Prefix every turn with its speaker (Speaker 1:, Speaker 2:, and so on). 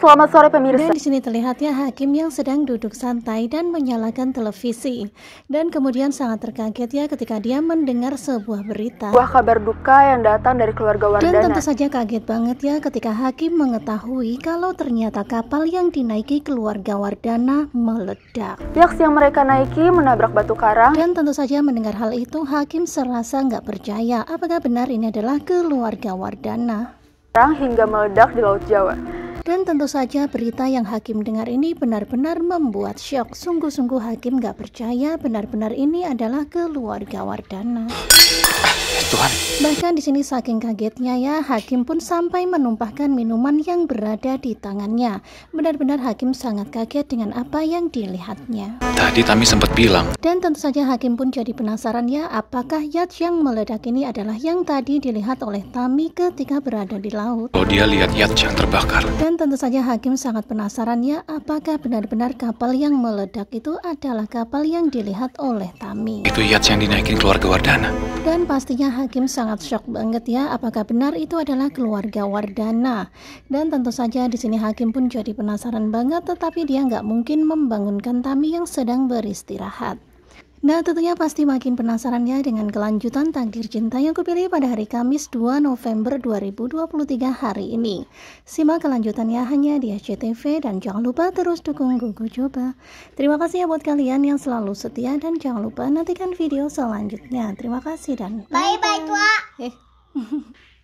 Speaker 1: Selamat sore pemirsa. Dan di sini terlihatnya hakim yang sedang duduk santai dan menyalakan televisi. Dan kemudian sangat terkaget ya ketika dia mendengar sebuah berita. Buah kabar duka yang datang dari keluarga Wardana. Dan tentu saja kaget banget ya ketika hakim mengetahui kalau ternyata kapal yang dinaiki keluarga Wardana meledak. Yaks yang mereka naiki menabrak batu karang. Dan tentu saja mendengar hal itu hakim serasa nggak percaya apakah benar ini adalah keluarga Wardana. Hingga meledak di Laut Jawa. Dan tentu saja berita yang Hakim dengar ini benar-benar membuat syok. Sungguh-sungguh Hakim gak percaya benar-benar ini adalah keluarga Wardana. Tuhan. Bahkan di sini saking kagetnya ya, hakim pun sampai menumpahkan minuman yang berada di tangannya. Benar-benar hakim sangat kaget dengan apa yang dilihatnya. Tadi Tami sempat bilang. Dan tentu saja hakim pun jadi penasaran ya, apakah yat yang meledak ini adalah yang tadi dilihat oleh Tami ketika berada di laut. Oh, dia lihat yat yang terbakar. Dan tentu saja hakim sangat penasaran ya, apakah benar-benar kapal yang meledak itu adalah kapal yang dilihat oleh Tami. Itu yat yang dinaikin keluarga Wardana. Dan pastinya hakim sangat shock banget ya, apakah benar itu adalah keluarga Wardana? Dan tentu saja di sini hakim pun jadi penasaran banget, tetapi dia nggak mungkin membangunkan Tami yang sedang beristirahat nah tentunya pasti makin penasaran ya dengan kelanjutan takdir cinta yang kupilih pada hari Kamis 2 November 2023 hari ini. Simak kelanjutannya hanya di SCTV dan jangan lupa terus dukung Gugu Coba. Terima kasih ya buat kalian yang selalu setia dan jangan lupa nantikan video selanjutnya. Terima kasih dan bye-bye Tua. Eh.